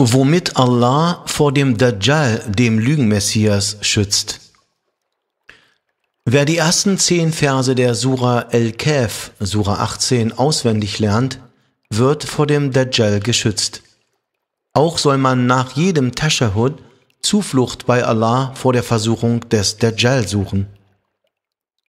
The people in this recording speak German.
womit Allah vor dem Dajjal, dem Lügenmessias, schützt. Wer die ersten zehn Verse der Sura El-Kaf, Sura 18, auswendig lernt, wird vor dem Dajjal geschützt. Auch soll man nach jedem Tashahud Zuflucht bei Allah vor der Versuchung des Dajjal suchen.